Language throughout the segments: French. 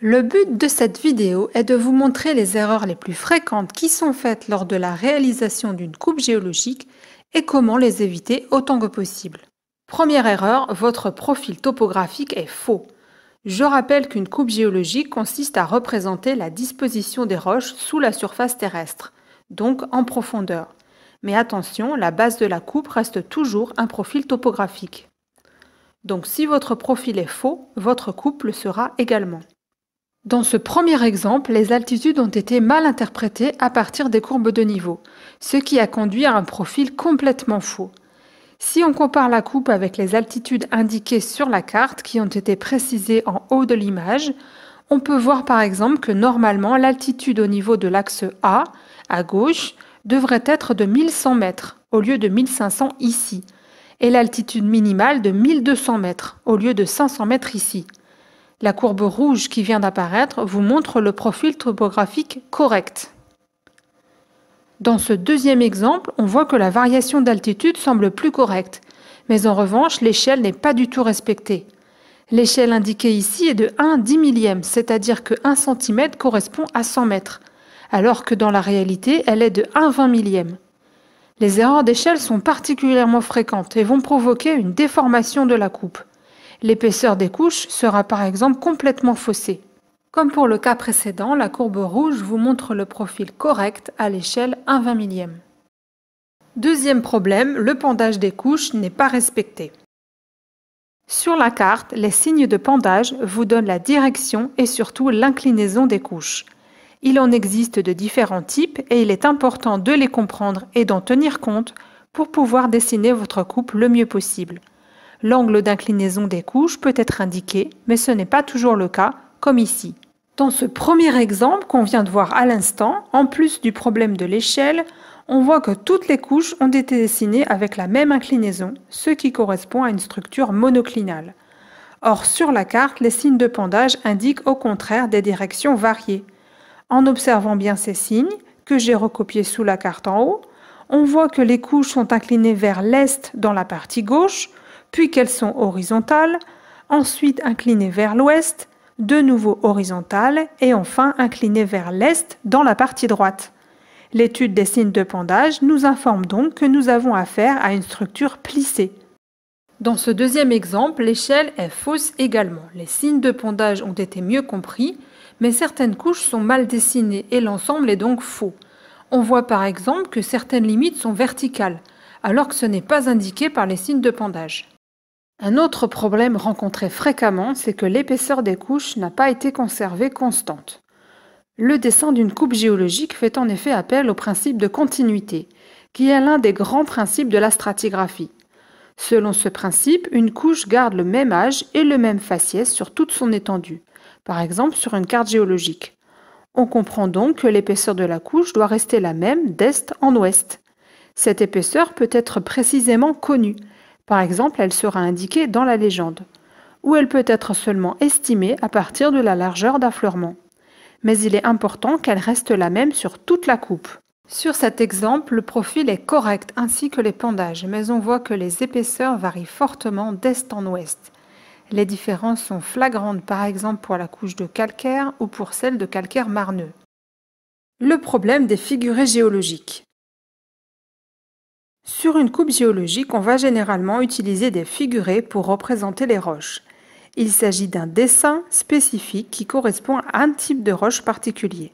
Le but de cette vidéo est de vous montrer les erreurs les plus fréquentes qui sont faites lors de la réalisation d'une coupe géologique et comment les éviter autant que possible. Première erreur, votre profil topographique est faux. Je rappelle qu'une coupe géologique consiste à représenter la disposition des roches sous la surface terrestre, donc en profondeur. Mais attention, la base de la coupe reste toujours un profil topographique. Donc si votre profil est faux, votre coupe le sera également. Dans ce premier exemple, les altitudes ont été mal interprétées à partir des courbes de niveau, ce qui a conduit à un profil complètement faux. Si on compare la coupe avec les altitudes indiquées sur la carte qui ont été précisées en haut de l'image, on peut voir par exemple que normalement l'altitude au niveau de l'axe A, à gauche, devrait être de 1100 mètres au lieu de 1500 ici, et l'altitude minimale de 1200 mètres au lieu de 500 mètres ici. La courbe rouge qui vient d'apparaître vous montre le profil topographique correct. Dans ce deuxième exemple, on voit que la variation d'altitude semble plus correcte, mais en revanche, l'échelle n'est pas du tout respectée. L'échelle indiquée ici est de 1 10 millième, c'est-à-dire que 1 cm correspond à 100 mètres, alors que dans la réalité, elle est de 1 20 millième. Les erreurs d'échelle sont particulièrement fréquentes et vont provoquer une déformation de la coupe. L'épaisseur des couches sera par exemple complètement faussée. Comme pour le cas précédent, la courbe rouge vous montre le profil correct à l'échelle 1 20 millième. Deuxième problème, le pendage des couches n'est pas respecté. Sur la carte, les signes de pendage vous donnent la direction et surtout l'inclinaison des couches. Il en existe de différents types et il est important de les comprendre et d'en tenir compte pour pouvoir dessiner votre coupe le mieux possible. L'angle d'inclinaison des couches peut être indiqué, mais ce n'est pas toujours le cas, comme ici. Dans ce premier exemple qu'on vient de voir à l'instant, en plus du problème de l'échelle, on voit que toutes les couches ont été dessinées avec la même inclinaison, ce qui correspond à une structure monoclinale. Or, sur la carte, les signes de pendage indiquent au contraire des directions variées. En observant bien ces signes, que j'ai recopiés sous la carte en haut, on voit que les couches sont inclinées vers l'est dans la partie gauche, puis qu'elles sont horizontales, ensuite inclinées vers l'ouest, de nouveau horizontales et enfin inclinées vers l'est dans la partie droite. L'étude des signes de pendage nous informe donc que nous avons affaire à une structure plissée. Dans ce deuxième exemple, l'échelle est fausse également. Les signes de pondage ont été mieux compris, mais certaines couches sont mal dessinées et l'ensemble est donc faux. On voit par exemple que certaines limites sont verticales, alors que ce n'est pas indiqué par les signes de pendage. Un autre problème rencontré fréquemment, c'est que l'épaisseur des couches n'a pas été conservée constante. Le dessin d'une coupe géologique fait en effet appel au principe de continuité, qui est l'un des grands principes de la stratigraphie. Selon ce principe, une couche garde le même âge et le même faciès sur toute son étendue, par exemple sur une carte géologique. On comprend donc que l'épaisseur de la couche doit rester la même d'est en ouest. Cette épaisseur peut être précisément connue, par exemple, elle sera indiquée dans la légende, ou elle peut être seulement estimée à partir de la largeur d'affleurement. Mais il est important qu'elle reste la même sur toute la coupe. Sur cet exemple, le profil est correct ainsi que les pendages, mais on voit que les épaisseurs varient fortement d'est en ouest. Les différences sont flagrantes par exemple pour la couche de calcaire ou pour celle de calcaire marneux. Le problème des figurés géologiques. Sur une coupe géologique, on va généralement utiliser des figurés pour représenter les roches. Il s'agit d'un dessin spécifique qui correspond à un type de roche particulier.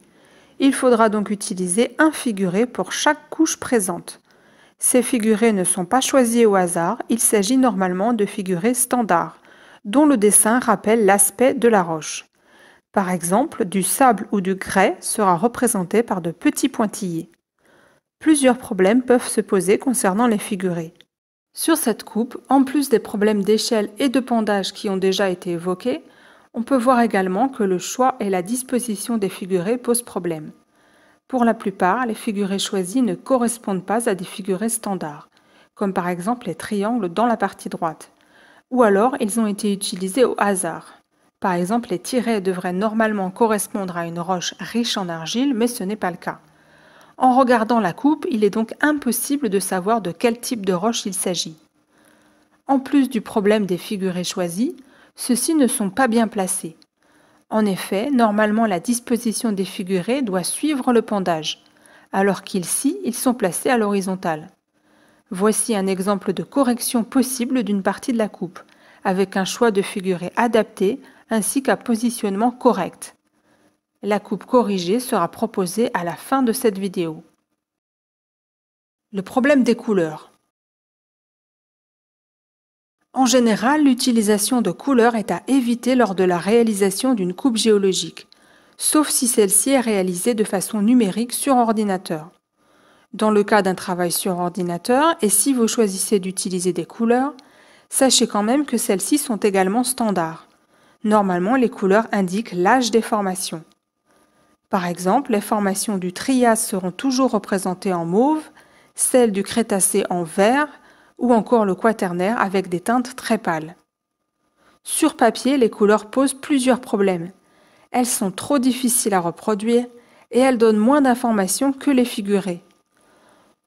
Il faudra donc utiliser un figuré pour chaque couche présente. Ces figurés ne sont pas choisis au hasard, il s'agit normalement de figurés standards, dont le dessin rappelle l'aspect de la roche. Par exemple, du sable ou du grès sera représenté par de petits pointillés plusieurs problèmes peuvent se poser concernant les figurés. Sur cette coupe, en plus des problèmes d'échelle et de pendage qui ont déjà été évoqués, on peut voir également que le choix et la disposition des figurés posent problème. Pour la plupart, les figurés choisis ne correspondent pas à des figurés standards, comme par exemple les triangles dans la partie droite, ou alors ils ont été utilisés au hasard. Par exemple, les tirets devraient normalement correspondre à une roche riche en argile, mais ce n'est pas le cas. En regardant la coupe, il est donc impossible de savoir de quel type de roche il s'agit. En plus du problème des figurés choisis, ceux-ci ne sont pas bien placés. En effet, normalement la disposition des figurés doit suivre le pendage, alors qu'ici ils sont placés à l'horizontale. Voici un exemple de correction possible d'une partie de la coupe, avec un choix de figurés adapté ainsi qu'un positionnement correct. La coupe corrigée sera proposée à la fin de cette vidéo. Le problème des couleurs. En général, l'utilisation de couleurs est à éviter lors de la réalisation d'une coupe géologique, sauf si celle-ci est réalisée de façon numérique sur ordinateur. Dans le cas d'un travail sur ordinateur, et si vous choisissez d'utiliser des couleurs, sachez quand même que celles-ci sont également standards. Normalement, les couleurs indiquent l'âge des formations. Par exemple, les formations du Trias seront toujours représentées en mauve, celles du Crétacé en vert ou encore le Quaternaire avec des teintes très pâles. Sur papier, les couleurs posent plusieurs problèmes. Elles sont trop difficiles à reproduire et elles donnent moins d'informations que les figurés.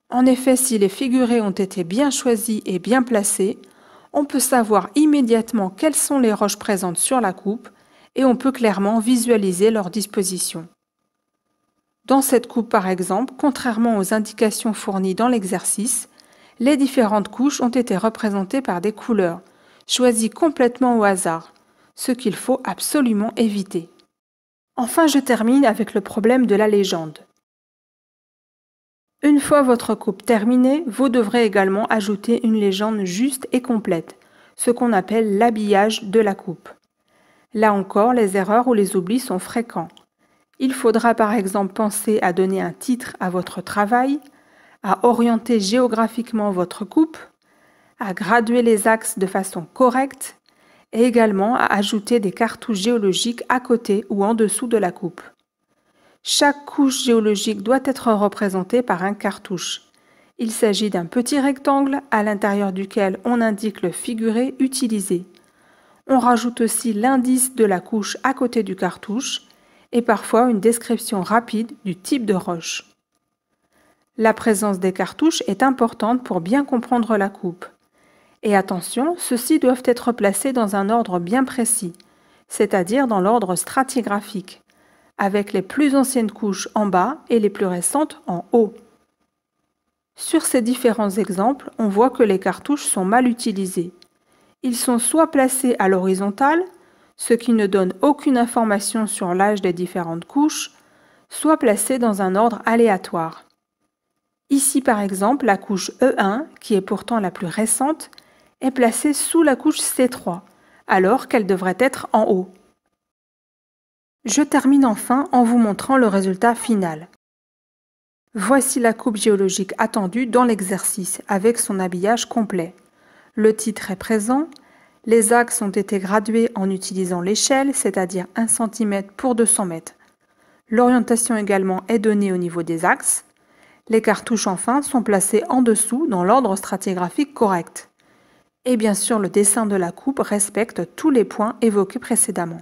En effet, si les figurés ont été bien choisis et bien placés, on peut savoir immédiatement quelles sont les roches présentes sur la coupe et on peut clairement visualiser leur disposition. Dans cette coupe, par exemple, contrairement aux indications fournies dans l'exercice, les différentes couches ont été représentées par des couleurs, choisies complètement au hasard, ce qu'il faut absolument éviter. Enfin, je termine avec le problème de la légende. Une fois votre coupe terminée, vous devrez également ajouter une légende juste et complète, ce qu'on appelle l'habillage de la coupe. Là encore, les erreurs ou les oublis sont fréquents. Il faudra par exemple penser à donner un titre à votre travail, à orienter géographiquement votre coupe, à graduer les axes de façon correcte et également à ajouter des cartouches géologiques à côté ou en dessous de la coupe. Chaque couche géologique doit être représentée par un cartouche. Il s'agit d'un petit rectangle à l'intérieur duquel on indique le figuré utilisé. On rajoute aussi l'indice de la couche à côté du cartouche et parfois une description rapide du type de roche. La présence des cartouches est importante pour bien comprendre la coupe. Et attention, ceux-ci doivent être placés dans un ordre bien précis, c'est-à-dire dans l'ordre stratigraphique, avec les plus anciennes couches en bas et les plus récentes en haut. Sur ces différents exemples, on voit que les cartouches sont mal utilisées. Ils sont soit placés à l'horizontale, ce qui ne donne aucune information sur l'âge des différentes couches, soit placé dans un ordre aléatoire. Ici par exemple, la couche E1, qui est pourtant la plus récente, est placée sous la couche C3, alors qu'elle devrait être en haut. Je termine enfin en vous montrant le résultat final. Voici la coupe géologique attendue dans l'exercice avec son habillage complet. Le titre est présent, les axes ont été gradués en utilisant l'échelle, c'est-à-dire 1 cm pour 200 mètres. L'orientation également est donnée au niveau des axes. Les cartouches enfin sont placées en dessous dans l'ordre stratigraphique correct. Et bien sûr, le dessin de la coupe respecte tous les points évoqués précédemment.